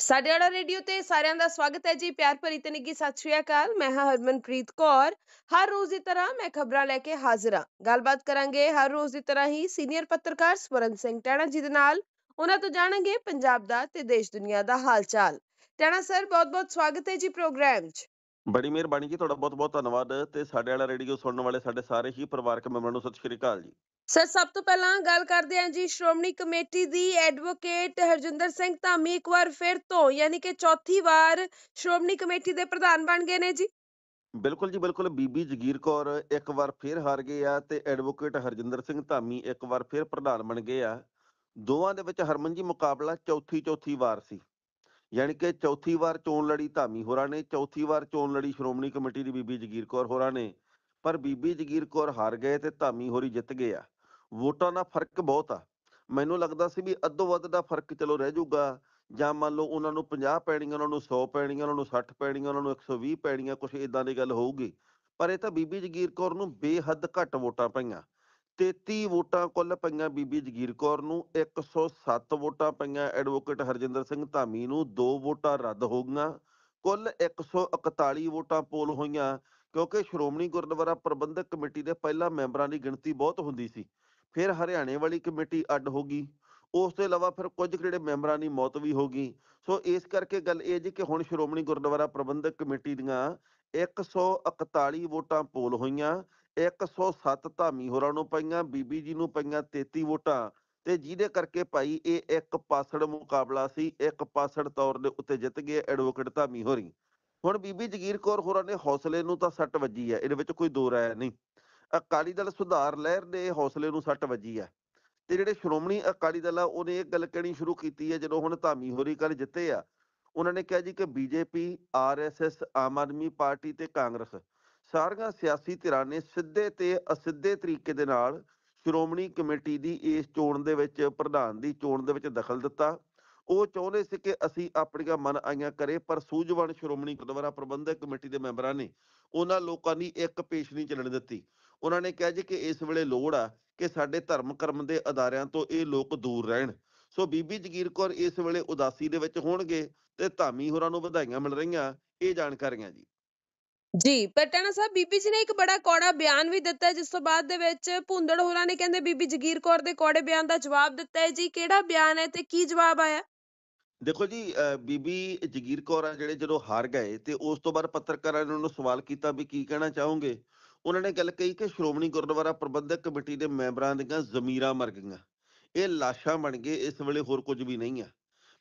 ਸਾਡੇ ਵਾਲਾ ਰੇਡੀਓ ਤੇ ਸਾਰਿਆਂ ਦਾ ਸਵਾਗਤ ਹੈ ਜੀ ਪਿਆਰ ਭਰੀ ਤੇ ਨਿੱਗੀ ਸਤਿ ਸ਼੍ਰੀ ਅਕਾਲ ਮੈਂ ਹਾਂ ਹਰਮਨਪ੍ਰੀਤ ਕੌਰ ਹਰ ਰੋਜ਼ ਦੀ ਤਰ੍ਹਾਂ ਮੈਂ ਖਬਰਾਂ ਲੈ ਕੇ ਹਾਜ਼ਰ ਹਾਂ ਗੱਲਬਾਤ ਕਰਾਂਗੇ ਹਰ ਰੋਜ਼ ਦੀ ਤਰ੍ਹਾਂ ਹੀ ਸੀਨੀਅਰ ਪੱਤਰਕਾਰ ਸਵਰਨ ਸਿੰਘ ਟੈਣਾ ਜੀ ਦੇ ਨਾਲ ਉਹਨਾਂ ਤੋਂ ਜਾਣਾਂਗੇ ਪੰਜਾਬ ਦਾ ਤੇ ਦੇਸ਼ ਦੁਨੀਆ ਦਾ ਹਾਲ ਚਾਲ ਸਰ ਬਹੁਤ ਬਹੁਤ ਸਵਾਗਤ ਹੈ ਜੀ ਪ੍ਰੋਗਰਾਮ 'ਚ ਬੜੀ ਮਿਹਰਬਾਨੀ ਜੀ ਤੁਹਾਡਾ ਬਹੁਤ ਬਹੁਤ ਧੰਨਵਾਦ ਤੇ ਸਾਡੇ ਵਾਲਾ ਰੇਡੀਓ ਸੁਣਨ ਵਾਲੇ ਸਾਡੇ ਸਾਰੇ ਹੀ ਪਰਿਵਾਰਕ ਮੈਂਬਰਾਂ ਨੂੰ ਸਤਿ ਸ਼੍ਰੀ ਅਕਾਲ ਜੀ ਸਰ ਸਭ ਤੋਂ ਪਹਿਲਾਂ ਗੱਲ ਕਰਦੇ ਹਾਂ ਜੀ ਸ਼੍ਰੋਮਣੀ ਕਮੇਟੀ ਦੀ ਐਡਵੋਕੇਟ ਹਰਜਿੰਦਰ ਸਿੰਘ ਧਾਮੀ ਇੱਕ ਵਾਰ ਫਿਰ ਤੋਂ ਯਾਨੀ ਕਿ ਚੌਥੀ ਵਾਰ ਸ਼੍ਰੋਮਣੀ ਕਮੇਟੀ ਦੇ ਪ੍ਰਧਾਨ ਬਣ ਗਏ ਨੇ ਜੀ ਬਿਲਕੁਲ ਜੀ ਬਿਲਕੁਲ ਬੀਬੀ ਜਗੀਰ ਕੌਰ ਇੱਕ ਵਾਰ ਫਿਰ ਹਾਰ ਗਏ ਆ ਤੇ ਐਡਵੋਕੇਟ ਹਰਜਿੰਦਰ ਸਿੰਘ ਧਾਮੀ ਇੱਕ ਵਾਰ ਫਿਰ ਪ੍ਰਧਾਨ ਬਣ ਗਏ ਆ ਦੋਵਾਂ ਦੇ ਵਿੱਚ ਹਰਮਨ ਜੀ ਮੁਕਾਬਲਾ ਚੌਥੀ ਚੌਥੀ ਵਾਰ ਸੀ ਯਾਨੀ ਕਿ ਚੌਥੀ ਵਾਰ ਚੋਣ ਲੜੀ ਧਾਮੀ ਹੋਰਾਂ ਨੇ ਚੌਥੀ ਵਾਰ ਚੋਣ ਲੜੀ ਸ਼੍ਰੋਮਣੀ ਕਮੇਟੀ ਦੀ ਬੀਬੀ ਜਗੀਰ ਕੌਰ ਹੋਰਾਂ ਨੇ ਪਰ ਬੀਬੀ ਜਗੀਰ ਕੌਰ ਹਾਰ ਗਏ ਤੇ ਧਾਮੀ ਹੋਰੀ ਜਿੱਤ ਗਏ ਆ ਵੋਟਾਂ ਦਾ ਫਰਕ ਬਹੁਤ ਆ ਮੈਨੂੰ ਲੱਗਦਾ ਸੀ ਵੀ ਅੱਧੋ ਵੱਧ ਦਾ ਫਰਕ ਚਲੋ ਰਹਿ ਜਾਊਗਾ ਜਾਂ ਮੰਨ ਲਓ ਉਹਨਾਂ ਨੂੰ 50 ਪੈਣੀਆਂ ਉਹਨਾਂ ਨੂੰ 100 ਪੈਣੀਆਂ ਉਹਨਾਂ ਨੂੰ 60 ਪੈਣੀਆਂ ਉਹਨਾਂ ਨੂੰ 120 ਪੈਣੀਆਂ ਕੁਝ ਇਦਾਂ ਦੀ ਗੱਲ ਹੋਊਗੀ ਪਰ ਇਹ ਤਾਂ ਬੀਬੀ ਜਗੀਰ ਕੌਰ ਨੂੰ ਬੇਹੱਦ ਘੱਟ ਵੋਟਾਂ ਪਈਆਂ 33 ਵੋਟਾਂ ਕੁੱਲ ਪਈਆਂ ਬੀਬੀ ਜਗੀਰ ਕੌਰ ਨੂੰ 107 ਵੋਟਾਂ ਪਈਆਂ ਐਡਵੋਕੇਟ ਹਰਜਿੰਦਰ ਸਿੰਘ ਧਾਮੀ ਨੂੰ 2 ਵੋਟਾਂ ਰੱਦ ਹੋ ਗਈਆਂ ਕੁੱਲ 141 ਵੋਟਾਂ ਪੋਲ ਹੋਈਆਂ ਕਿਉਂਕਿ ਸ਼੍ਰੋਮਣੀ ਗੁਰਦੁਆਰਾ ਪ੍ਰਬੰਧਕ ਕਮੇਟੀ ਦੇ ਪਹਿਲਾ ਮੈਂਬਰਾਂ ਦੀ ਗਿਣਤੀ ਬਹੁਤ ਹੁੰਦੀ ਸੀ ਫਿਰ ਹਰਿਆਣੇ ਵਾਲੀ ਕਮੇਟੀ ਅੱਡ ਹੋ ਗਈ ਉਸ ਤੋਂ ਇਲਾਵਾ ਫਿਰ ਕੁਝ ਜਿਹੜੇ ਮੈਂਬਰਾਂ ਦੀ ਮੌਤ ਵੀ ਹੋ ਗਈ ਸੋ ਇਸ ਕਰਕੇ ਗੱਲ ਇਹ ਜੀ ਕਿ ਹੁਣ ਸ਼੍ਰੋਮਣੀ ਗੁਰਦੁਆਰਾ ਪ੍ਰਬੰਧਕ ਕਮੇਟੀ ਦੀਆਂ 141 ਵੋਟਾਂ ਪੋਲ ਹੋਈਆਂ 107 ਧਾਮੀ ਹੋਰਾਂ ਨੂੰ ਪਈਆਂ ਬੀਬੀ ਜੀ ਨੂੰ ਪਈਆਂ 33 ਵੋਟਾਂ ਤੇ ਜਿਹਦੇ ਕਰਕੇ ਭਾਈ ਇਹ ਇੱਕ ਪਾਸੜ ਮੁਕਾਬਲਾ ਸੀ ਇੱਕ ਪਾਸੜ ਤੌਰ ਦੇ ਉੱਤੇ ਜਿੱਤ ਗਏ ਐਡਵੋਕੇਟ ਧਾਮੀ ਹੋਰੀ ਹੁਣ ਬੀਬੀ ਜਗੀਰ ਕੌਰ ਹੋਰਾਂ ਨੇ ਹੌਸਲੇ ਨੂੰ ਤਾਂ ਸੱਟ ਵੱਜੀ ਹੈ ਇਹਦੇ ਵਿੱਚ ਕੋਈ ਦੋ ਰਾਇ ਨਹੀਂ ਅਕਾਲੀ ਦਲ ਸੁਧਾਰ ਲਹਿਰ ਦੇ ਹੌਸਲੇ ਨੂੰ ਸੱਟ ਵੱਜੀ ਹੈ ਤੇ ਜਿਹੜੇ ਸ਼੍ਰੋਮਣੀ ਅਕਾਲੀ ਦਲ ਆ ਉਹਨੇ ਇਹ ਗੱਲ ਕਹਿਣੀ ਸ਼ੁਰੂ ਕੀਤੀ ਹੈ ਜਦੋਂ ਹੁਣ ਧਾਮੀ ਹੋਰੀ ਕੱਲ ਜਿੱਤੇ ਆ ਉਹਨਾਂ ਨੇ ਕਿਹਾ ਜੀ ਕਿ BJP RSS Aam Aadmi party ਤੇ ਕਾਂਗਰਸ ਸਾਰੀਆਂ ਸਿਆਸੀ ਧਿਰਾਂ ਨੇ ਸਿੱਧੇ ਤੇ ਅਸਿੱਧੇ ਤਰੀਕੇ ਦੇ ਨਾਲ ਸ਼੍ਰੋਮਣੀ ਕਮੇਟੀ ਦੀ ਇਸ ਚੋਣ ਦੇ ਵਿੱਚ ਪ੍ਰਧਾਨ ਦੀ ਚੋਣ ਦੇ ਵਿੱਚ ਦਖਲ ਦਿੱਤਾ ਉਹ ਚਾਹੁੰਦੇ ਸੀ ਕਿ ਅਸੀਂ ਆਪਣੀਆਂ ਮਨ ਆਈਆਂ ਕਰੇ ਪਰ ਸੂਝਵਾਨ ਸ਼੍ਰੋਮਣੀ ਗੁਰਦੁਆਰਾ ਪ੍ਰਬੰਧਕ ਕਮੇਟੀ ਦੇ ਮੈਂਬਰਾਂ ਨੇ ਉਹਨਾਂ ਲੋਕਾਂ ਦੀ ਇੱਕ ਪੇਸ਼ ਨਹੀਂ ਚੱਲਣ ਦਿੱਤੀ ਉਹਨਾਂ ਨੇ ਕਿਹਾ ਜੀ ਕਿ ਇਸ ਵੇਲੇ ਲੋੜ ਆ ਕਿ ਸਾਡੇ ਧਰਮ ਕਰਮ ਦੇ ਅਦਾਰਿਆਂ ਤੋਂ ਇਹ ਲੋਕ ਦੂਰ ਰਹਿਣ ਸੋ ਬੀਬੀ ਜਗੀਰ ਕੌਰ ਇਸ ਵੇਲੇ ਉਦਾਸੀ ਦੇ ਵਿੱਚ ਹੋਣਗੇ ਤੇ ਧਾਮੀ ਹੋਰਾਂ ਨੂੰ ਵਧਾਈਆਂ ਮਿਲ ਰਹੀਆਂ ਇਹ ਜਾਣਕਾਰੀਆਂ ਜੀ ਜੀ ਪਟਿਆਲਾ ਸਾਹਿਬ ਬੀਬੀ ਜੀ ਨੇ ਇੱਕ ਬੜਾ ਕੌੜਾ ਬਿਆਨ ਵੀ ਦਿੱਤਾ ਜਿਸ ਤੋਂ ਬਾਅਦ ਦੇ ਵਿੱਚ ਭੁੰਦੜ ਹੋਰਾਂ ਨੇ ਕਹਿੰਦੇ ਬੀਬੀ ਜਗੀਰ ਕੌਰ ਦੇ ਕੌੜੇ ਬਿਆਨ ਦਾ ਜਵਾਬ ਦਿੱਤਾ ਹੈ ਜੀ ਕਿਹੜਾ ਬਿਆਨ ਹੈ ਤੇ ਕੀ ਜਵਾਬ ਆਇਆ ਦੇਖੋ ਜੀ ਬੀਬੀ ਜਗੀਰ ਕੌਰ ਆ ਜਿਹੜੇ ਜਦੋਂ ਹਾਰ ਗਏ ਤੇ ਉਸ ਤੋਂ ਬਾਅਦ ਪੱਤਰਕਾਰਾਂ ਨੇ ਉਹਨੂੰ ਸਵਾਲ ਕੀਤਾ ਵੀ ਕੀ ਕਹਿਣਾ ਚਾਹੋਗੇ ਉਹਨਾਂ ਨੇ ਗੱਲ ਕਹੀ ਕਿ ਸ਼੍ਰੋਮਣੀ ਗੁਰਦੁਆਰਾ ਪ੍ਰਬੰਧਕ ਕਮੇਟੀ ਦੇ ਮੈਂਬਰਾਂ ਦੀਆਂ ਜ਼ਮੀਰਾਂ ਮਰ ਗਈਆਂ ਇਹ ਲਾਸ਼ਾਂ ਬਣ ਗਏ ਇਸ ਵੇਲੇ ਹੋਰ ਕੁਝ ਵੀ ਨਹੀਂ ਆ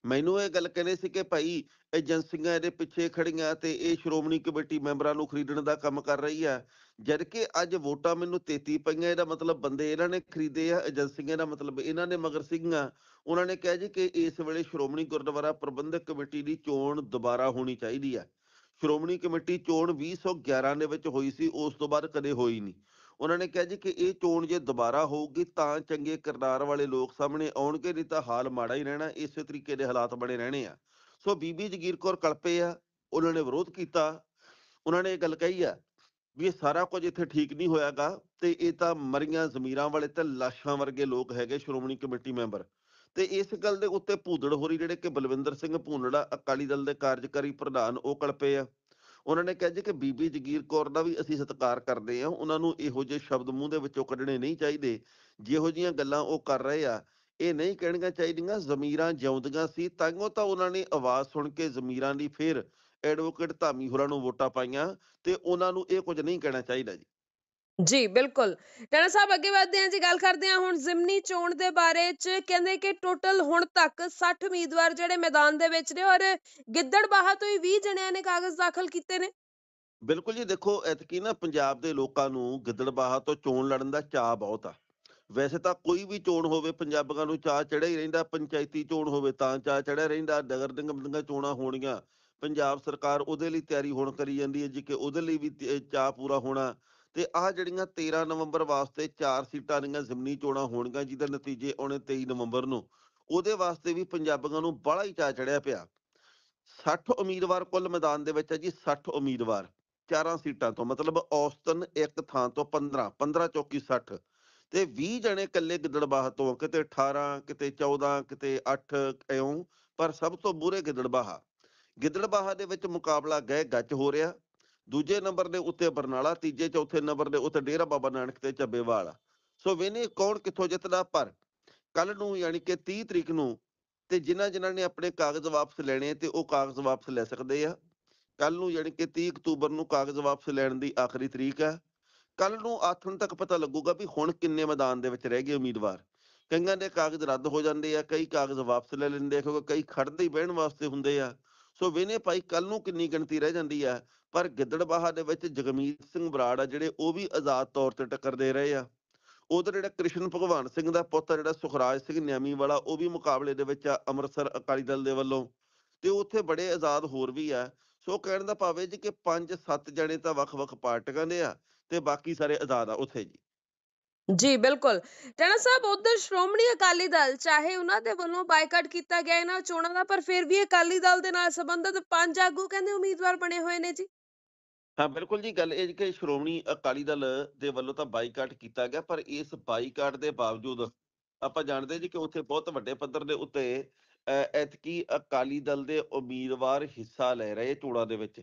ਮੈਨੂੰ ਇਹ ਗੱਲ ਕਹਿੰਦੇ ਸੀ ਕਿ ਭਾਈ ਏਜੰਸੀਆਂ ਇਹਦੇ ਪਿੱਛੇ ਖੜੀਆਂ ਤੇ ਇਹ ਸ਼੍ਰੋਮਣੀ ਕਮੇਟੀ ਮੈਂਬਰਾਂ ਨੂੰ ਖਰੀਦਣ ਦਾ ਕੰਮ ਕਰ ਰਹੀ ਆ ਜਦ ਕਿ ਅੱਜ ਵੋਟਾਂ ਮੈਨੂੰ 33 ਪਈਆਂ ਇਹਦਾ ਮਤਲਬ ਬੰਦੇ ਇਹਨਾਂ ਨੇ ਖਰੀਦੇ ਆ ਏਜੰਸੀਆਂ ਦਾ ਮਤਲਬ ਇਹਨਾਂ ਨੇ ਮਗਰ ਸਿੰਘਾਂ ਉਹਨਾਂ ਨੇ ਕਿਹਾ ਜੀ ਕਿ ਇਸ ਵੇਲੇ ਸ਼੍ਰੋਮਣੀ ਗੁਰਦੁਆਰਾ ਪ੍ਰਬੰਧਕ ਕਮੇਟੀ ਦੀ ਚੋਣ ਦੁਬਾਰਾ ਹੋਣੀ ਚਾਹੀਦੀ ਆ ਸ਼੍ਰੋਮਣੀ ਕਮੇਟੀ ਚੋਣ 2011 ਦੇ ਵਿੱਚ ਹੋਈ ਸੀ ਉਸ ਤੋਂ ਬਾਅਦ ਕਦੇ ਹੋਈ ਨਹੀਂ ਉਹਨਾਂ ਨੇ ਕਿਹਾ ਜੀ ਕਿ ਇਹ ਚੋਣ ਜੇ ਦੁਬਾਰਾ ਹੋਊਗੀ ਤਾਂ ਚੰਗੇ ਕਿਰਦਾਰ ਵਾਲੇ ਲੋਕ ਸਾਹਮਣੇ ਆਉਣਗੇ ਨਹੀਂ ਤਾਂ ਹਾਲ ਮਾੜਾ ਹੀ ਰਹਿਣਾ ਇਸੇ ਤਰੀਕੇ ਦੇ ਹਾਲਾਤ ਬਣੇ ਰਹਿਣੇ ਆ ਸੋ ਬੀਬੀ ਜਗੀਰ ਕੌਰ ਕਲਪੇ ਆ ਉਹਨਾਂ ਨੇ ਵਿਰੋਧ ਕੀਤਾ ਉਹਨਾਂ ਨੇ ਇਹ ਗੱਲ ਕਹੀ ਆ ਵੀ ਇਹ ਸਾਰਾ ਕੁਝ ਇੱਥੇ ਠੀਕ ਨਹੀਂ ਹੋਇਆਗਾ ਤੇ ਇਹ ਤਾਂ ਮਰੀਆਂ ਜ਼ਮੀਰਾਂ ਵਾਲੇ ਤੇ ਲਾਸ਼ਾਂ ਵਰਗੇ ਲੋਕ ਹੈਗੇ ਸ਼੍ਰੋਮਣੀ ਕਮੇਟੀ ਮੈਂਬਰ ਤੇ ਇਸ ਗੱਲ ਦੇ ਉੱਤੇ ਭੂਦੜ ਹੋਰੀ ਜਿਹੜੇ ਕਿ ਬਲਵਿੰਦਰ ਸਿੰਘ ਭੂਨੜਾ ਅਕਾਲੀ ਦਲ ਦੇ ਕਾਰਜਕਾਰੀ ਪ੍ਰਧਾਨ ਉਹ ਕਲਪੇ ਆ ਉਹਨਾਂ ਨੇ ਕਿਹਾ ਜੀ ਕਿ ਬੀਬੀ ਜਗੀਰ ਕੌਰ ਦਾ ਵੀ ਅਸੀਂ ਸਤਿਕਾਰ ਕਰਦੇ ਆ ਉਹਨਾਂ ਨੂੰ ਇਹੋ ਜਿਹੇ ਸ਼ਬਦ ਮੂੰਹ ਦੇ ਵਿੱਚੋਂ ਕੱਢਣੇ ਨਹੀਂ ਚਾਹੀਦੇ ਜਿਹੋ ਜੀਆਂ ਗੱਲਾਂ ਉਹ ਕਰ ਰਹੇ ਆ ਇਹ ਨਹੀਂ ਕਹਿਣੀਆਂ ਚਾਹੀਦੀਆਂ ਜ਼ਮੀਰਾਂ ਜਿਉਂਦੀਆਂ ਸੀ ਤਾਂ ਤਾਂ ਉਹਨਾਂ ਨੇ ਆਵਾਜ਼ ਸੁਣ ਕੇ ਜ਼ਮੀਰਾਂ ਦੀ ਫੇਰ ਐਡਵੋਕੇਟ ਧਾਮੀ ਹੋਰਾਂ ਨੂੰ ਵੋਟਾਂ ਪਾਈਆਂ ਤੇ ਉਹਨਾਂ ਨੂੰ ਇਹ ਕੁਝ ਨਹੀਂ ਕਹਿਣਾ ਚਾਹੀਦਾ ਜੀ ਜੀ ਬਿਲਕੁਲ ਟਾਣਾ ਸਾਹਿਬ ਅੱਗੇ ਵਧਦੇ ਹਾਂ ਜੀ ਗੱਲ ਕਰਦੇ ਹਾਂ ਹੁਣ ਜ਼ਿਮਨੀ ਚੋਣ ਦੇ ਬਾਰੇ ਚ ਕਹਿੰਦੇ ਕਿ ਟੋਟਲ ਹੁਣ ਤੱਕ 60 ਉਮੀਦਵਾਰ ਜਿਹੜੇ ਮੈਦਾਨ ਦੇ ਵਿੱਚ ਨੇ ਔਰ ਗਿੱਦੜਬਾਹਾ ਤੋਂ ਹੀ 20 ਜਣਿਆਂ ਨੇ ਕਾਗਜ਼ ਦਾਖਲ ਕੀਤੇ ਨੇ ਬਿਲਕੁਲ ਜੀ ਦੇਖੋ ਐਤਕੀ ਨਾ ਪੰਜਾਬ ਦੇ ਲੋਕਾਂ ਨੂੰ ਗਿੱਦੜਬਾਹਾ ਤੋਂ ਚੋਣ ਲੜਨ ਦਾ ਚਾਹ ਬਹੁਤ ਆ ਵੈਸੇ ਤਾਂ ਕੋਈ ਵੀ ਚੋਣ ਹੋਵੇ ਪੰਜਾਬੀਆਂ ਨੂੰ ਚਾਹ ਚੜਿਆ ਹੀ ਰਹਿੰਦਾ ਪੰਚਾਇਤੀ ਚੋਣ ਹੋਵੇ ਤਾਂ ਚਾਹ ਚੜਿਆ ਰਹਿੰਦਾ ਨਗਰ ਨਿਗਮ ਦੀਆਂ ਚੋਣਾਂ ਹੋਣੀਆਂ ਪੰਜਾਬ ਸਰਕਾਰ ਉਹਦੇ ਲਈ ਤਿਆਰੀ ਹੁਣ ਕਰੀ ਜਾਂਦੀ ਹੈ ਜਿਕੇ ਉਹਦੇ ਲਈ ਵੀ ਚਾਹ ਪੂਰਾ ਹੋਣਾ ਤੇ ਆਹ ਜਿਹੜੀਆਂ 13 ਨਵੰਬਰ ਵਾਸਤੇ ਚਾਰ ਸੀਟਾਂ ਦੀਆਂ ਜ਼ਮਨੀ ਚੋਣਾਂ ਹੋਣਗੀਆਂ ਜਿਹਦੇ ਨਤੀਜੇ ਆਉਣੇ 23 ਨਵੰਬਰ ਨੂੰ ਉਹਦੇ ਵਾਸਤੇ ਵੀ ਪੰਜਾਬੀਆਂ ਨੂੰ ਬੜਾ ਹੀ ਚਾ ਚੜਿਆ ਪਿਆ 60 ਉਮੀਦਵਾਰ ਕੁੱਲ ਮੈਦਾਨ ਦੇ ਵਿੱਚ ਹੈ ਜੀ 60 ਉਮੀਦਵਾਰ ਚਾਰਾਂ ਸੀਟਾਂ ਤੋਂ ਮਤਲਬ ਔਸਤਨ ਇੱਕ ਥਾਂ ਤੋਂ 15 15 ਚੌਕੀ 60 ਤੇ 20 ਜਣੇ ਇਕੱਲੇ ਗਿੱਦੜਬਾਹ ਤੋਂ ਕਿਤੇ 18 ਕਿਤੇ 14 ਕਿਤੇ 8 ਐਉਂ ਪਰ ਸਭ ਤੋਂ ਬੁਰੇ ਗਿੱਦੜਬਾਹ ਗਿੱਦੜਬਾਹ ਦੇ ਵਿੱਚ ਮੁਕਾਬਲਾ ਗਏ ਗੱਜ ਹੋ ਰਿਹਾ ਦੂਜੇ ਨੰਬਰ ਦੇ ਉੱਤੇ ਬਰਨਾਲਾ ਤੀਜੇ ਚੌਥੇ ਨੰਬਰ ਦੇ ਉੱਤੇ ਡੇਰਾ ਬਾਬਾ ਨਾਨਕ ਤੇ ਚੱਬੇਵਾਲ ਸੋ ਵੇਨੇ ਕੌਣ ਕਿੱਥੋਂ ਜਿੱਤਦਾ ਪਰ ਕੱਲ ਨੂੰ ਯਾਨੀ ਕਿ 30 ਤਰੀਕ ਨੂੰ ਤੇ ਜਿਨ੍ਹਾਂ ਜਿਨ੍ਹਾਂ ਨੇ ਆਪਣੇ ਕਾਗਜ਼ ਵਾਪਸ ਲੈਣੇ ਤੇ ਉਹ ਕਾਗਜ਼ ਵਾਪਸ ਲੈ ਸਕਦੇ ਆ ਕੱਲ ਨੂੰ ਯਾਨੀ ਕਿ 30 ਅਕਤੂਬਰ ਨੂੰ ਕਾਗਜ਼ ਵਾਪਸ ਲੈਣ ਦੀ ਆਖਰੀ ਤਰੀਕ ਹੈ ਕੱਲ ਨੂੰ ਆਥਣ ਤੱਕ ਪਤਾ ਲੱਗੂਗਾ ਵੀ ਹੁਣ ਕਿੰਨੇ ਮੈਦਾਨ ਦੇ ਵਿੱਚ ਰਹਿ ਗਏ ਉਮੀਦਵਾਰ ਕਈਆਂ ਦੇ ਕਾਗਜ਼ ਰੱਦ ਹੋ ਜਾਂਦੇ ਆ ਕਈ ਕਾਗਜ਼ ਵਾਪਸ ਲੈ ਲੈਂਦੇ ਆ ਕਿਉਂਕਿ ਕਈ ਖੜਦੇ ਹੀ ਬਹਿਣ ਵਾਸਤੇ ਹੁੰਦੇ ਆ ਸੋ ਵੇਨੇ ਭਾਈ ਕੱਲ ਨੂੰ ਕਿੰਨੀ ਗਿਣਤੀ ਰਹਿ ਜਾਂਦੀ ਆ ਪਰ ਗਿੱਦੜਬਾਹਾ ਦੇ ਵਿੱਚ ਜਗਮੀਤ ਸਿੰਘ ਬਰਾੜ ਆ ਜਿਹੜੇ ਉਹ ਵੀ ਆਜ਼ਾਦ ਤੌਰ ਤੇ ਟੱਕਰਦੇ ਰਹੇ ਆ ਉਧਰ ਜਿਹੜਾ ਕ੍ਰਿਸ਼ਨ ਭਗਵਾਨ ਸਿੰਘ ਦਾ ਪੁੱਤ ਜਿਹੜਾ ਸੁਖਰਾਜ ਸਿੰਘ ਨਿਆਮੀ ਵਾਲਾ ਉਹ ਵੀ ਮੁਕਾਬਲੇ ਦੇ ਵਿੱਚ ਆ ਅੰਮ੍ਰਿਤਸਰ ਅਕਾਲੀ ਦਲ ਦੇ ਵੱਲੋਂ ਤੇ ਉੱਥੇ ਬੜੇ ਆਜ਼ਾਦ ਹੋਰ ਵੀ ਆ ਸੋ ਕਹਿਣ ਦਾ ਭਾਵੇਂ ਜੀ ਕਿ 5-7 ਜਣੇ ਤਾਂ ਵੱਖ-ਵੱਖ ਪਾਰਟੀਆਂ ਦੇ ਆ ਤੇ ਬਾਕੀ ਸਾਰੇ ਆਜ਼ਾਦ ਆ ਉੱਥੇ ਜੀ ਜੀ ਬਿਲਕੁਲ ਟਣਾ ਸਾਹਿਬ ਉਧਰ ਸ਼੍ਰੋਮਣੀ ਅਕਾਲੀ ਦਲ ਚਾਹੇ ਉਹਨਾਂ ਦੇ ਵੱਲੋਂ ਬਾਈਕਾਟ ਕੀਤਾ ਗਿਆ ਇਹਨਾਂ ਚੋਣਾਂ ਦਾ ਪਰ ਫਿਰ ਵੀ ਅਕਾਲੀ ਦਲ ਦੇ ਨਾਲ ਸੰਬੰਧਿਤ ਪੰਜ ਆਗੂ ਕਹਿੰਦੇ ਉਮੀਦਵਾਰ ਬਣੇ ਹੋਏ ਨੇ ਜੀ ਹਾਂ ਬਿਲਕੁਲ ਜੀ ਗੱਲ ਇਹ ਕਿ ਸ਼੍ਰੋਮਣੀ ਅਕਾਲੀ ਦਲ ਦੇ ਵੱਲੋਂ ਤਾਂ ਬਾਈਕਾਟ ਕੀਤਾ ਗਿਆ ਪਰ ਇਸ ਬਾਈਕਾਟ ਦੇ ਬਾਵਜੂਦ ਆਪਾਂ ਜਾਣਦੇ ਜੀ ਕਿ ਉੱਥੇ ਬਹੁਤ ਵੱਡੇ ਪੱਧਰ ਦੇ ਉੱਤੇ ਐਤਕੀ ਅਕਾਲੀ ਦਲ ਦੇ ਉਮੀਦਵਾਰ ਹਿੱਸਾ ਲੈ ਰਹੇ ਚੋਣਾਂ ਦੇ ਵਿੱਚ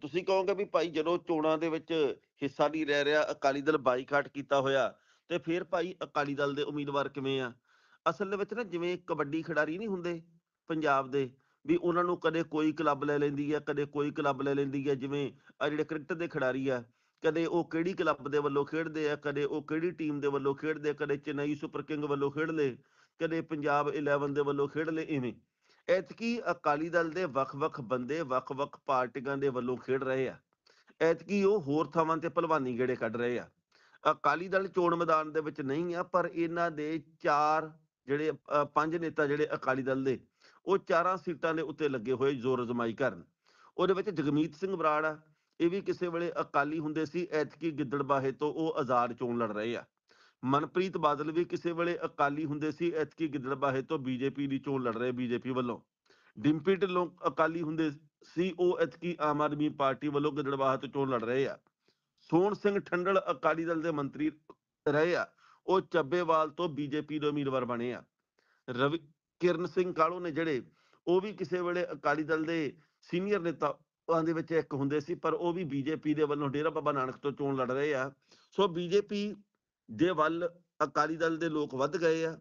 ਤੁਸੀਂ ਕਹੋਗੇ ਵੀ ਭਾਈ ਜਦੋਂ ਚੋਣਾਂ ਦੇ ਵਿੱਚ ਹਿੱਸਾ ਨਹੀਂ ਲੈ ਰਿਹਾ ਅਕਾਲੀ ਦਲ ਬਾਈਕਾਟ ਕੀਤਾ ਹੋਇਆ ਤੇ ਫਿਰ ਭਾਈ ਅਕਾਲੀ ਦਲ ਦੇ ਉਮੀਦਵਾਰ ਕਿਵੇਂ ਆ ਅਸਲ ਦੇ ਵਿੱਚ ਨਾ ਜਿਵੇਂ ਕਬੱਡੀ ਖਿਡਾਰੀ ਨਹੀਂ ਹੁੰਦੇ ਪੰਜਾਬ ਦੇ ਵੀ ਉਹਨਾਂ ਨੂੰ ਕਦੇ ਕੋਈ ਕਲੱਬ ਲੈ ਲੈਂਦੀ ਹੈ ਕਦੇ ਕੋਈ ਕਲੱਬ ਲੈ ਲੈਂਦੀ ਹੈ ਜਿਵੇਂ ਆ ਜਿਹੜੇ ਕ੍ਰਿਕਟ ਦੇ ਖਿਡਾਰੀ ਆ ਕਦੇ ਉਹ ਕਿਹੜੀ ਕਲੱਬ ਦੇ ਵੱਲੋਂ ਖੇਡਦੇ ਆ ਕਦੇ ਉਹ ਕਿਹੜੀ ਟੀਮ ਦੇ ਵੱਲੋਂ ਖੇਡਦੇ ਆ ਕਦੇ ਚੇਨਈ ਸੁਪਰ ਕਿੰਗ ਵੱਲੋਂ ਖੇਡ ਲੈ ਕਦੇ ਪੰਜਾਬ 11 ਦੇ ਵੱਲੋਂ ਖੇਡ ਲੈ ਇਵੇਂ ਐਤਕੀ ਅਕਾਲੀ ਦਲ ਦੇ ਵੱਖ-ਵੱਖ ਬੰਦੇ ਵੱਖ-ਵੱਖ ਪਾਰਟੀਆਂ ਦੇ ਵੱਲੋਂ ਖੇਡ ਰਹੇ ਆ ਐਤਕੀ ਉਹ ਹੋਰ ਥਾਵਾਂ ਤੇ ਪਹਿਲਵਾਨੀ ਗੇੜੇ ਕੱਢ ਰਹੇ ਆ ਅਕਾਲੀ ਦਲ ਚੋਣ ਮੈਦਾਨ ਦੇ ਵਿੱਚ ਨਹੀਂ ਆ ਪਰ ਇਹਨਾਂ ਦੇ ਚਾਰ ਜਿਹੜੇ ਪੰਜ ਨੇਤਾ ਜਿਹੜੇ ਅਕਾਲੀ ਦਲ ਦੇ ਉਹ ਚਾਰਾਂ ਸੀਟਾਂ ਦੇ ਉੱਤੇ ਲੱਗੇ ਹੋਏ ਜ਼ੋਰ ਅਜ਼ਮਾਈ ਕਰਨ ਉਹਦੇ ਵਿੱਚ ਜਗਮੀਤ ਸਿੰਘ ਬਰਾੜ ਆ ਇਹ ਵੀ ਕਿਸੇ ਵੇਲੇ ਅਕਾਲੀ ਹੁੰਦੇ ਸੀ ਐਤਕੀ ਗਿੱਦੜਬਾਹੇ ਤੋਂ ਉਹ ਆਜ਼ਾਦ ਚੋਣ ਲੜ ਰਹੇ ਆ ਮਨਪ੍ਰੀਤ ਬਾਦਲ ਵੀ ਕਿਸੇ ਵੇਲੇ ਅਕਾਲੀ ਹੁੰਦੇ ਸੀ ਐਤਕੀ ਗਿੱਦੜਬਾਹੇ ਤੋਂ ਬੀਜੇਪੀ ਦੀ ਚੋਣ ਲੜ ਰਹੇ ਬੀਜੇਪੀ ਵੱਲੋਂ ਡਿੰਪੀ ਢਿੱਲੋਂ ਅਕਾਲੀ ਹੁੰਦੇ ਸੀ ਉਹ ਐਤਕੀ ਆਮ ਆਦਮੀ ਪਾਰਟੀ ਵੱਲੋਂ ਗਿੱਦੜਬਾਹਾ ਤੋਂ ਚੋਣ ਲੜ ਰਹੇ ਆ ਸੋਹਣ ਸਿੰਘ ਠੰਡਲ ਅਕਾਲੀ ਦਲ ਦੇ ਮੰਤਰੀ ਰਹੇ ਆ ਉਹ ਚੱਬੇਵਾਲ ਤੋਂ ਬੀਜੇਪੀ ਦੇ ਉਮੀਦਵਾਰ ਬਣੇ ਆ ਰਵੀ ਕਿਰਨ ਸਿੰਘ ਕਾਲੂ ਨੇ ਜਿਹੜੇ ਉਹ ਵੀ ਕਿਸੇ ਵੇਲੇ ਅਕਾਲੀ ਦਲ ਦੇ ਸੀਨੀਅਰ ਨੇਤਾ ਉਹਨਾਂ ਦੇ ਵਿੱਚ ਇੱਕ ਹੁੰਦੇ ਸੀ ਪਰ ਉਹ ਵੀ ਬੀਜੇਪੀ ਦੇ ਵੱਲੋਂ ਡੇਰਾ ਬਾਬਾ ਨਾਨਕ ਤੋਂ ਚੋਣ ਲੜ ਰਹੇ ਆ ਸੋ ਬੀਜੇਪੀ ਦੇ ਵੱਲ ਅਕਾਲੀ ਦਲ ਦੇ ਲੋਕ ਵੱਧ ਗਏ ਆ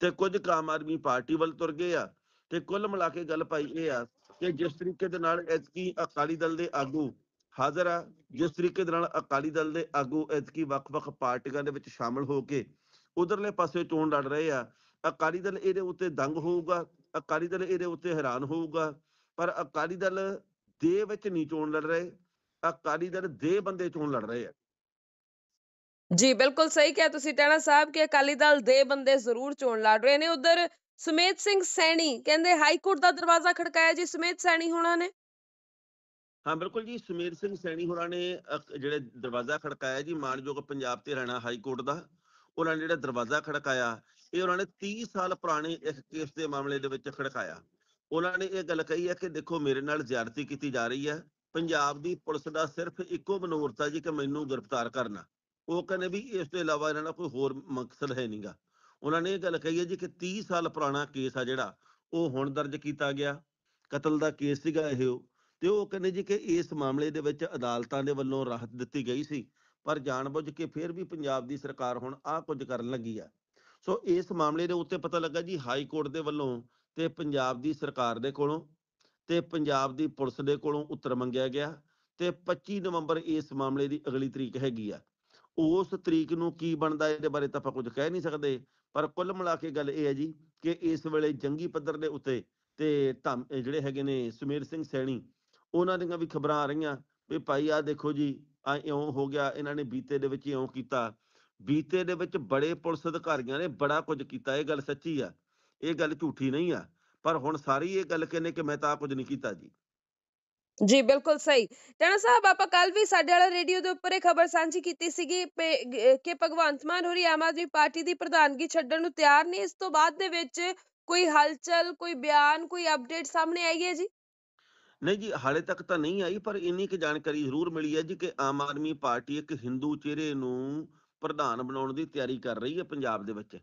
ਤੇ ਕੁਝ ਕਾਮ ਆਦਮੀ ਪਾਰਟੀ ਵੱਲ ਤੁਰ ਗਏ ਆ ਤੇ ਕੁੱਲ ਮਿਲਾ ਕੇ ਗੱਲ ਪਾਈ ਇਹ ਆ ਕਿ ਜਿਸ ਤਰੀਕੇ ਦੇ ਨਾਲ ਐਤਕੀ ਅਕਾਲੀ ਦਲ ਦੇ ਆਗੂ ਹਾਜ਼ਰ ਆ ਜਿਸ ਤਰੀਕੇ ਦੇ ਨਾਲ ਅਕਾਲੀ ਦਲ ਦੇ ਆਗੂ ਐਤਕੀ ਵੱਖ-ਵੱਖ ਪਾਰਟੀਆਂ ਦੇ ਵਿੱਚ ਸ਼ਾਮਲ ਹੋ ਕੇ ਉਧਰਲੇ ਪਾਸੇ ਚੋਣ ਲੜ ਰਹੇ ਆ ਅਕਾਲੀ ਦਲ ਇਹਦੇ ਉੱਤੇ ਦੰਗ ਹੋਊਗਾ ਅਕਾਲੀ ਦਲ ਇਹਦੇ ਉੱਤੇ ਹੈਰਾਨ ਹੋਊਗਾ ਪਰ ਅਕਾਲੀ ਦਲ ਦੇ ਵਿੱਚ ਨਹੀਂ ਚੋਣ ਲੜ ਰਹੇ ਅਕਾਲੀ ਦਲ ਦੇ ਬੰਦੇ ਚੋਣ ਲੜ ਰਹੇ ਆ ਜੀ ਬਿਲਕੁਲ ਸਹੀ ਕਿਹਾ ਤੁਸੀਂ ਟਹਿਣਾ ਸਾਹਿਬ ਕਿ ਅਕਾਲੀ ਦਲ ਦੇ ਬੰਦੇ ਜ਼ਰੂਰ ਚੋਣ ਲੜ ਰਹੇ ਨੇ ਉਧਰ ਸੁਮੇਤ ਸਿੰਘ ਸੈਣੀ ਕਹਿੰਦੇ ਹਾਈ ਕੋਰਟ ਦਾ ਦਰਵਾਜ਼ਾ ਖੜਕਾਇਆ ਜੀ ਸੁਮੇਤ ਸੈਣੀ ਹੋਣਾ ਨੇ ਹਾਂ ਬਿਲਕੁਲ ਜੀ ਸੁਮੇਤ ਸਿੰਘ ਸੈਣੀ ਹੋਰਾਂ ਨੇ ਜਿਹੜੇ ਦਰਵਾਜ਼ਾ ਖੜਕਾਇਆ ਜੀ ਮਾਨਯੋਗ ਪੰਜਾਬ ਤੇ ਰਹਿਣਾ ਹਾਈ ਕੋਰਟ ਦਾ ਉਹਨਾਂ ਨੇ ਜਿਹੜਾ ਦਰਵਾਜ਼ਾ ਖੜਕਾਇਆ ਇਹ ਉਹਨਾਂ ਨੇ 30 ਸਾਲ ਪੁਰਾਣੇ ਇਸ ਕੇਸ ਦੇ ਮਾਮਲੇ ਦੇ ਵਿੱਚ ਖੜਕਾਇਆ ਉਹਨਾਂ ਨੇ ਇਹ ਗੱਲ ਕਹੀ ਹੈ ਕਿ ਦੇਖੋ ਮੇਰੇ ਨਾਲ ਜ਼ਿਆਦਤੀ ਕੀਤੀ ਜਾ ਰਹੀ ਹੈ ਪੰਜਾਬ ਦੀ ਪੁਲਿਸ ਦਾ ਸਿਰਫ ਇੱਕੋ ਮਨੋਰਥਾ ਜੀ ਕਿ ਮੈਨੂੰ ਗ੍ਰਿਫਤਾਰ ਕਰਨਾ ਉਹ ਕਹਿੰਦੇ ਵੀ ਇਸ ਤੋਂ ਇਲਾਵਾ ਇਹਨਾਂ ਦਾ ਕੋਈ ਹੋਰ ਮਕਸਦ ਹੈ ਨਹੀਂਗਾ ਉਹਨਾਂ ਨੇ ਇਹ ਗੱਲ ਕਹੀ ਹੈ ਜੀ ਕਿ 30 ਸਾਲ ਪੁਰਾਣਾ ਕੇਸ ਆ ਜਿਹੜਾ ਉਹ ਹੁਣ ਦਰਜ ਕੀਤਾ ਗਿਆ ਕਤਲ ਦਾ ਕੇਸ ਸੀਗਾ ਇਹ ਤੇ ਉਹ ਕਹਿੰਦੇ ਜੀ ਕਿ ਇਸ ਮਾਮਲੇ ਦੇ ਵਿੱਚ ਅਦਾਲਤਾਂ ਦੇ ਵੱਲੋਂ ਰਾਹਤ ਦਿੱਤੀ ਗਈ ਸੀ ਪਰ ਜਾਣਬੁੱਝ ਕੇ ਫਿਰ ਵੀ ਪੰਜਾਬ ਦੀ ਸਰਕਾਰ ਹੁਣ ਆਹ ਕੁਝ ਕਰਨ ਲੱਗੀ ਆ ਸੋ ਇਸ ਮਾਮਲੇ ਦੇ ਉੱਤੇ ਪਤਾ ਲੱਗਾ ਜੀ ਹਾਈ ਕੋਰਟ ਦੇ ਵੱਲੋਂ ਤੇ ਪੰਜਾਬ ਦੀ ਸਰਕਾਰ ਦੇ ਕੋਲੋਂ ਤੇ ਪੰਜਾਬ ਦੀ ਪੁਲਿਸ ਦੇ ਕੋਲੋਂ ਉੱਤਰ ਮੰਗਿਆ ਗਿਆ ਤੇ 25 ਨਵੰਬਰ ਇਸ ਮਾਮਲੇ ਦੀ ਅਗਲੀ ਤਰੀਕ ਹੈਗੀ ਆ ਉਸ ਤਰੀਕ ਨੂੰ ਕੀ ਬਣਦਾ ਇਹਦੇ ਬਾਰੇ ਤਾਂ ਆਪਾਂ ਕੁਝ ਕਹਿ ਨਹੀਂ ਸਕਦੇ ਪਰ ਕੁੱਲ ਮਿਲਾ ਕੇ ਗੱਲ ਇਹ ਹੈ ਜੀ ਕਿ ਇਸ ਵੇਲੇ ਜੰਗੀ ਪੱਧਰ ਦੇ ਉੱਤੇ ਤੇ ਧਮ ਜਿਹੜੇ ਹੈਗੇ ਨੇ ਸੁਮੇਰ ਸਿੰਘ ਸੈਣੀ ਉਹਨਾਂ ਦੀਆਂ ਵੀ ਖਬਰਾਂ ਆ ਰਹੀਆਂ ਵੀ ਭਾਈ ਆ ਦੇਖੋ ਜੀ ਆ ਇਉਂ ਹੋ ਗਿਆ ਇਹਨਾਂ ਨੇ ਬੀਤੇ ਦੇ ਵਿੱਚ ਇਉਂ ਕੀਤਾ ਬੀਤੇ ਦੇ ਵਿੱਚ ਬੜੇ ਪੁਲਿਸ ਅਧਿਕਾਰੀਆਂ ਨੇ ਬੜਾ ਕੁਝ ਕੀਤਾ ਇਹ ਗੱਲ ਸੱਚੀ ਆ ਇਹ ਗੱਲ ਝੂਠੀ ਨਹੀਂ ਆ ਪਰ ਹੁਣ ਸਾਰੀ ਇਹ ਗੱਲ ਕਹਿੰਦੇ ਕਿ ਮੈਂ ਤਾਂ ਕੁਝ ਨਹੀਂ ਕੀਤਾ ਜੀ ਜੀ ਬਿਲਕੁਲ ਸਹੀ ਟਣਾ ਸਾਹਿਬ ਆਪਾਂ ਕੱਲ ਵੀ ਸਾਡੇ ਵਾਲਾ ਰੇਡੀਓ ਦੇ ਉੱਪਰ ਇਹ ਖਬਰ ਸਾਂਝੀ ਕੀਤੀ ਸੀਗੀ ਕਿ ਭਗਵੰਤ ਮਾਨ ਹੋਰੀ ਆਮ ਆਦਮੀ ਪਾਰਟੀ ਦੀ ਪ੍ਰਧਾਨਗੀ ਛੱਡਣ ਨੂੰ ਤਿਆਰ ਨਹੀਂ ਇਸ ਤੋਂ ਬਾਅਦ ਦੇ ਵਿੱਚ ਕੋਈ ਹਲਚਲ ਕੋਈ ਬਿਆਨ ਕੋਈ ਅਪਡੇਟ ਸਾਹਮਣੇ ਆਈ ਹੈ ਜੀ ਨਹੀਂ ਜੀ ਹਾਲੇ ਤੱਕ ਤਾਂ ਨਹੀਂ ਆਈ ਪਰ ਇੰਨੀ ਕਿ ਜਾਣਕਾਰੀ ਜ਼ਰੂਰ ਮਿਲੀ ਹੈ ਜੀ ਕਿ ਆਮ ਆਦਮੀ ਪਾਰਟੀ ਇੱਕ ਹਿੰਦੂ ਚਿਹਰੇ ਨੂੰ ਪ੍ਰਧਾਨ ਬਣਾਉਣ ਦੀ ਤਿਆਰੀ ਕਰ ਰਹੀ ਹੈ ਪੰਜਾਬ ਦੇ ਵਿੱਚ